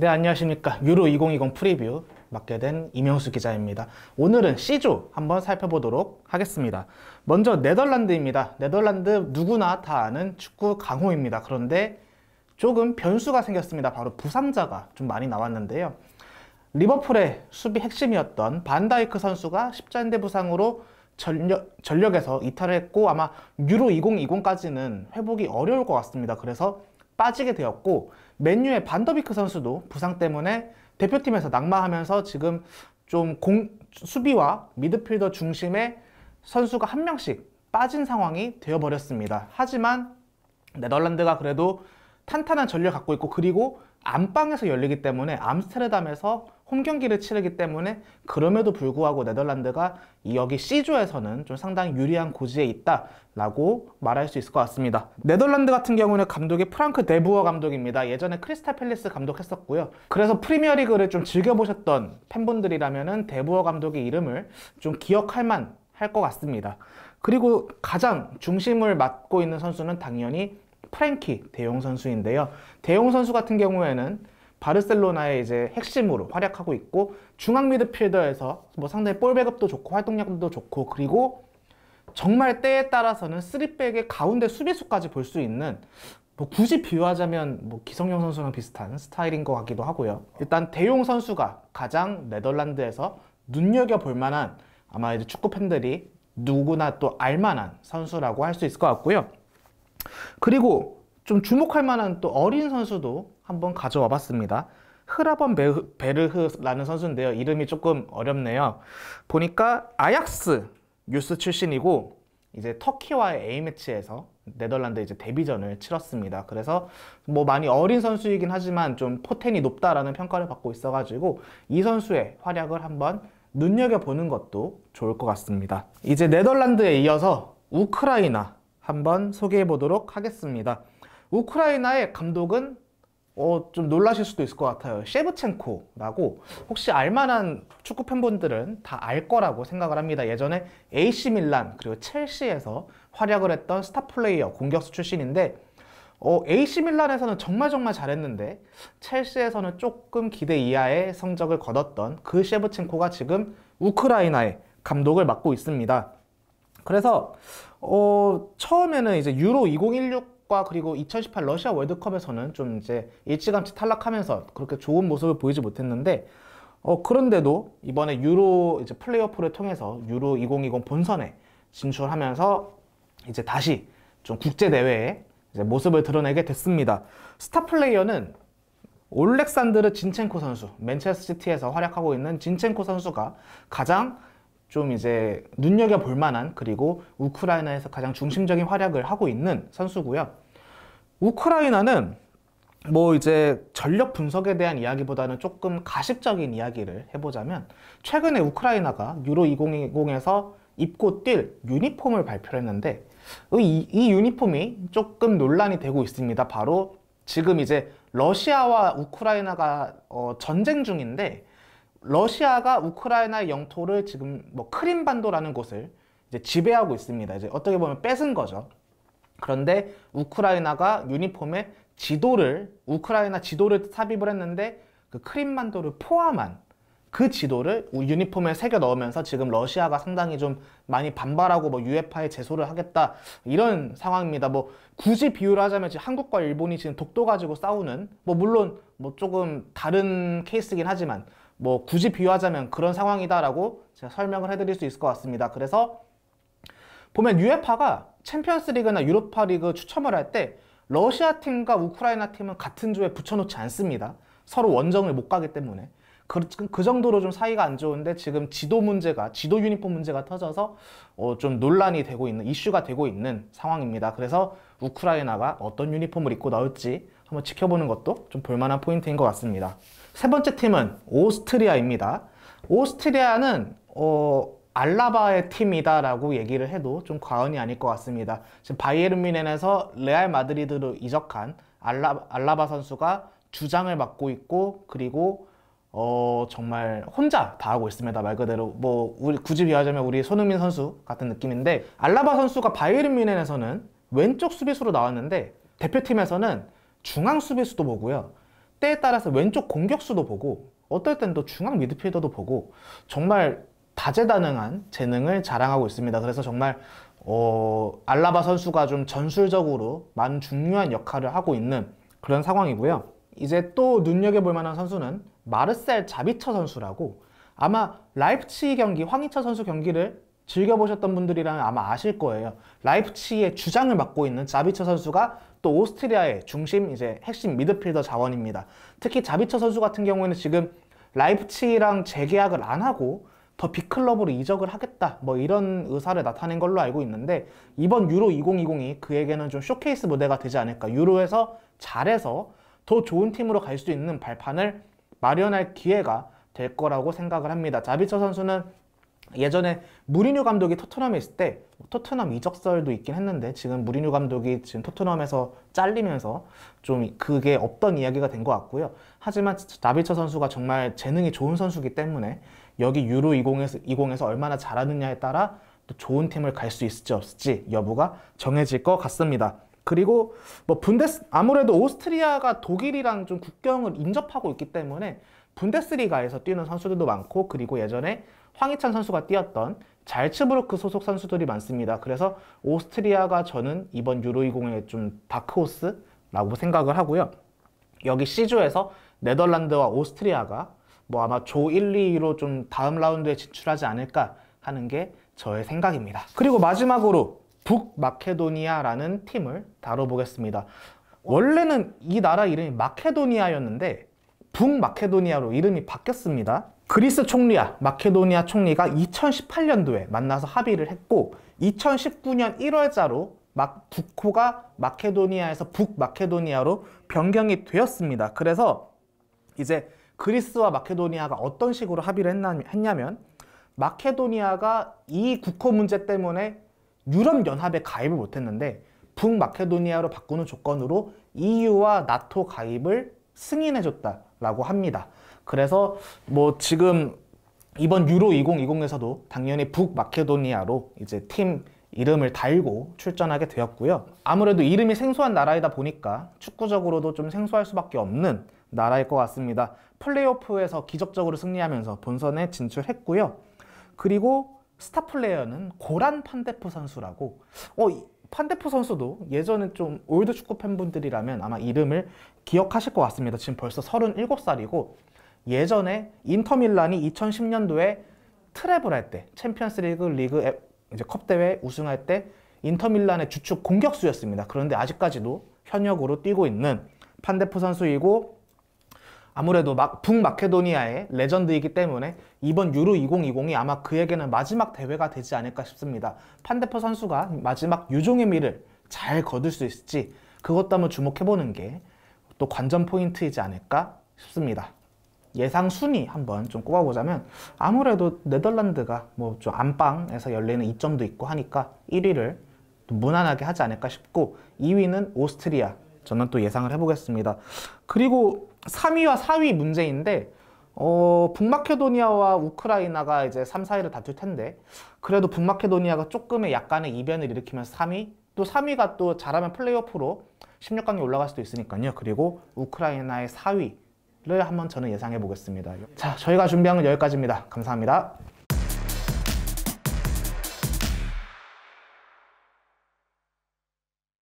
네, 안녕하십니까. 유로 2020 프리뷰 맡게 된 이명수 기자입니다. 오늘은 C조 한번 살펴보도록 하겠습니다. 먼저 네덜란드입니다. 네덜란드 누구나 다 아는 축구 강호입니다. 그런데 조금 변수가 생겼습니다. 바로 부상자가 좀 많이 나왔는데요. 리버풀의 수비 핵심이었던 반다이크 선수가 십자인대 부상으로 전력, 전력에서 이탈 했고 아마 유로 2020까지는 회복이 어려울 것 같습니다. 그래서 빠지게 되었고 맨유의 반더비크 선수도 부상 때문에 대표팀에서 낙마하면서 지금 좀 공, 수비와 미드필더 중심의 선수가 한 명씩 빠진 상황이 되어버렸습니다. 하지만 네덜란드가 그래도 탄탄한 전력 갖고 있고 그리고 안방에서 열리기 때문에 암스테르담에서 홈 경기를 치르기 때문에 그럼에도 불구하고 네덜란드가 여기 C조에서는 좀 상당히 유리한 고지에 있다라고 말할 수 있을 것 같습니다. 네덜란드 같은 경우는 감독이 프랑크 데부어 감독입니다. 예전에 크리스탈 팰리스 감독했었고요. 그래서 프리미어리그를 좀 즐겨보셨던 팬분들이라면 데부어 감독의 이름을 좀 기억할 만 할 것 같습니다. 그리고 가장 중심을 맡고 있는 선수는 당연히 프랭키 대용 선수인데요. 대용 선수 같은 경우에는 바르셀로나의 이제 핵심으로 활약하고 있고 중앙 미드필더에서 뭐 상당히 볼 백업도 좋고 활동량도 좋고 그리고 정말 때에 따라서는 3백의 가운데 수비수까지 볼 수 있는 뭐 굳이 비유하자면 뭐 기성용 선수랑 비슷한 스타일인 것 같기도 하고요. 일단 대용 선수가 가장 네덜란드에서 눈여겨볼 만한 아마 이제 축구 팬들이 누구나 또 알만한 선수라고 할 수 있을 것 같고요. 그리고 좀 주목할 만한 또 어린 선수도 한번 가져와 봤습니다. 흐라번 베르흐라는 선수인데요. 이름이 조금 어렵네요. 보니까 아약스 뉴스 출신이고 이제 터키와의 A매치에서 네덜란드 이제 데뷔전을 치렀습니다. 그래서 뭐 많이 어린 선수이긴 하지만 좀 포텐이 높다라는 평가를 받고 있어가지고 이 선수의 활약을 한번 눈여겨보는 것도 좋을 것 같습니다. 이제 네덜란드에 이어서 우크라이나 한번 소개해 보도록 하겠습니다. 우크라이나의 감독은 어, 좀 놀라실 수도 있을 것 같아요. 셰브첸코라고 혹시 알만한 축구 팬분들은 다 알 거라고 생각을 합니다. 예전에 AC 밀란 그리고 첼시에서 활약을 했던 스타 플레이어 공격수 출신인데 어, AC 밀란에서는 정말 정말 잘했는데 첼시에서는 조금 기대 이하의 성적을 거뒀던 그 셰브첸코가 지금 우크라이나의 감독을 맡고 있습니다. 그래서 어, 처음에는 이제 유로 2016과 그리고 2018 러시아 월드컵에서는 좀 이제 일찌감치 탈락하면서 그렇게 좋은 모습을 보이지 못했는데 어 그런데도 이번에 유로 이제 플레이오프를 통해서 유로 2020 본선에 진출하면서 이제 다시 좀 국제 대회에 모습을 드러내게 됐습니다. 스타 플레이어는 올렉산드르 진첸코 선수, 맨체스터 시티에서 활약하고 있는 진첸코 선수가 가장 좀 이제 눈여겨 볼 만한 그리고 우크라이나에서 가장 중심적인 활약을 하고 있는 선수고요. 우크라이나는 뭐 이제 전력 분석에 대한 이야기보다는 조금 가십적인 이야기를 해보자면 최근에 우크라이나가 유로 2020에서 입고 뛸 유니폼을 발표했는데 이, 이 유니폼이 조금 논란이 되고 있습니다. 바로 지금 이제 러시아와 우크라이나가 어, 전쟁 중인데 러시아가 우크라이나 의 영토를 지금 뭐 크림반도라는 곳을 이제 지배하고 있습니다. 이제 어떻게 보면 뺏은 거죠. 그런데 우크라이나가 유니폼에 지도를 우크라이나 지도를 삽입을 했는데 그 크림반도를 포함한 그 지도를 유니폼에 새겨 넣으면서 지금 러시아가 상당히 좀 많이 반발하고 뭐 UEFA에 제소를 하겠다 이런 상황입니다. 뭐 굳이 비유를 하자면 지금 한국과 일본이 지금 독도 가지고 싸우는 뭐 물론 뭐 조금 다른 케이스긴 하지만 뭐 굳이 비유하자면 그런 상황이다라고 제가 설명을 해드릴 수 있을 것 같습니다. 그래서 보면 u e f a 가 챔피언스 리그나 유로파 리그 추첨을 할 때 러시아 팀과 우크라이나 팀은 같은 조에 붙여놓지 않습니다. 서로 원정을 못 가기 때문에. 그, 그, 정도로 좀 사이가 안 좋은데 지금 지도 문제가 지도 유니폼 문제가 터져서 어, 좀 논란이 되고 있는 이슈가 되고 있는 상황입니다. 그래서 우크라이나가 어떤 유니폼을 입고 나올지 한번 지켜보는 것도 좀 볼만한 포인트인 것 같습니다. 세 번째 팀은 오스트리아입니다. 오스트리아는 어, 알라바의 팀이다라고 얘기를 해도 좀 과언이 아닐 것 같습니다. 지금 바이에른 미넨에서 레알 마드리드로 이적한 알라, 알라바 선수가 주장을 맡고 있고 그리고 어 정말 혼자 다 하고 있습니다 말 그대로 뭐 우리 굳이 비하자면 우리 손흥민 선수 같은 느낌인데 알라바 선수가 바이에른 뮌헨에서는 왼쪽 수비수로 나왔는데 대표팀에서는 중앙 수비수도 보고요. 때에 따라서 왼쪽 공격수도 보고 어떨 땐 또 중앙 미드필더도 보고 정말 다재다능한 재능을 자랑하고 있습니다. 그래서 정말 어, 알라바 선수가 좀 전술적으로 많은 중요한 역할을 하고 있는 그런 상황이고요. 이제 또 눈여겨볼 만한 선수는 마르셀 자비처 선수라고 아마 라이프치 경기, 황희처 선수 경기를 즐겨보셨던 분들이라면 아마 아실 거예요. 라이프치의 주장을 맡고 있는 자비처 선수가 또 오스트리아의 중심 이제 핵심 미드필더 자원입니다. 특히 자비처 선수 같은 경우에는 지금 라이프치랑 재계약을 안 하고 더 빅클럽으로 이적을 하겠다 뭐 이런 의사를 나타낸 걸로 알고 있는데 이번 유로 2020이 그에게는 좀 쇼케이스 무대가 되지 않을까 유로에서 잘해서 더 좋은 팀으로 갈 수 있는 발판을 마련할 기회가 될 거라고 생각을 합니다. 자비처 선수는 예전에 무리뉴 감독이 토트넘에 있을 때 토트넘 이적설도 있긴 했는데 지금 무리뉴 감독이 지금 토트넘에서 잘리면서 좀 그게 없던 이야기가 된 것 같고요. 하지만 나비처 선수가 정말 재능이 좋은 선수기 이 때문에 여기 유로 20에서, 20에서 얼마나 잘하느냐에 따라 또 좋은 팀을 갈 수 있을지 없을지 여부가 정해질 것 같습니다. 그리고 뭐 분데스 아무래도 오스트리아가 독일이랑 좀 국경을 인접하고 있기 때문에 분데스리가에서 뛰는 선수들도 많고 그리고 예전에 황희찬 선수가 뛰었던 잘츠부르크 소속 선수들이 많습니다. 그래서 오스트리아가 저는 이번 유로 20의 좀 다크호스라고 생각을 하고요. 여기 C조에서 네덜란드와 오스트리아가 뭐 아마 조 1, 2위로 좀 다음 라운드에 진출하지 않을까 하는 게 저의 생각입니다. 그리고 마지막으로 북마케도니아라는 팀을 다뤄보겠습니다. 원래는 이 나라 이름이 마케도니아였는데 북마케도니아로 이름이 바뀌었습니다. 그리스 총리와 마케도니아 총리가 2018년도에 만나서 합의를 했고 2019년 1월자로 막 두코가 마케도니아에서 북마케도니아로 변경이 되었습니다. 그래서 이제 그리스와 마케도니아가 어떤 식으로 합의를 했냐면 마케도니아가 이 국호 문제 때문에 유럽연합에 가입을 못했는데 북마케도니아로 바꾸는 조건으로 EU와 나토 가입을 승인해줬다라고 합니다. 그래서 뭐 지금 이번 유로 2020에서도 당연히 북마케도니아로 이제 팀 이름을 달고 출전하게 되었고요. 아무래도 이름이 생소한 나라이다 보니까 축구적으로도 좀 생소할 수밖에 없는 나라일 것 같습니다. 플레이오프에서 기적적으로 승리하면서 본선에 진출했고요. 그리고 스타 플레이어는 고란 판데프 선수라고 어, 판데프 선수도 예전에 좀 올드 축구 팬분들이라면 아마 이름을 기억하실 것 같습니다. 지금 벌써 37살이고 예전에 인터밀란이 2010년도에 트래블 할때 챔피언스리그 리그 이제 컵 대회 우승할 때 인터밀란의 주축 공격수였습니다. 그런데 아직까지도 현역으로 뛰고 있는 판데프 선수이고 아무래도 막 북마케도니아의 레전드이기 때문에 이번 유로 2020이 아마 그에게는 마지막 대회가 되지 않을까 싶습니다. 판대퍼 선수가 마지막 유종의 미를 잘 거둘 수 있을지 그것도 한번 주목해보는 게 또 관전 포인트이지 않을까 싶습니다. 예상 순위 한번 좀 꼽아보자면 아무래도 네덜란드가 뭐 좀 안방에서 열리는 이점도 있고 하니까 1위를 무난하게 하지 않을까 싶고 2위는 오스트리아 저는 또 예상을 해보겠습니다. 그리고 3위와 4위 문제인데 어, 북마케도니아와 우크라이나가 이제 3, 4위를 다툴 텐데 그래도 북마케도니아가 조금의 약간의 이변을 일으키면서 3위 또 3위가 또 잘하면 플레이오프로 16강에 올라갈 수도 있으니까요. 그리고 우크라이나의 4위를 한번 저는 예상해 보겠습니다. 자, 저희가 준비한 건 여기까지입니다. 감사합니다.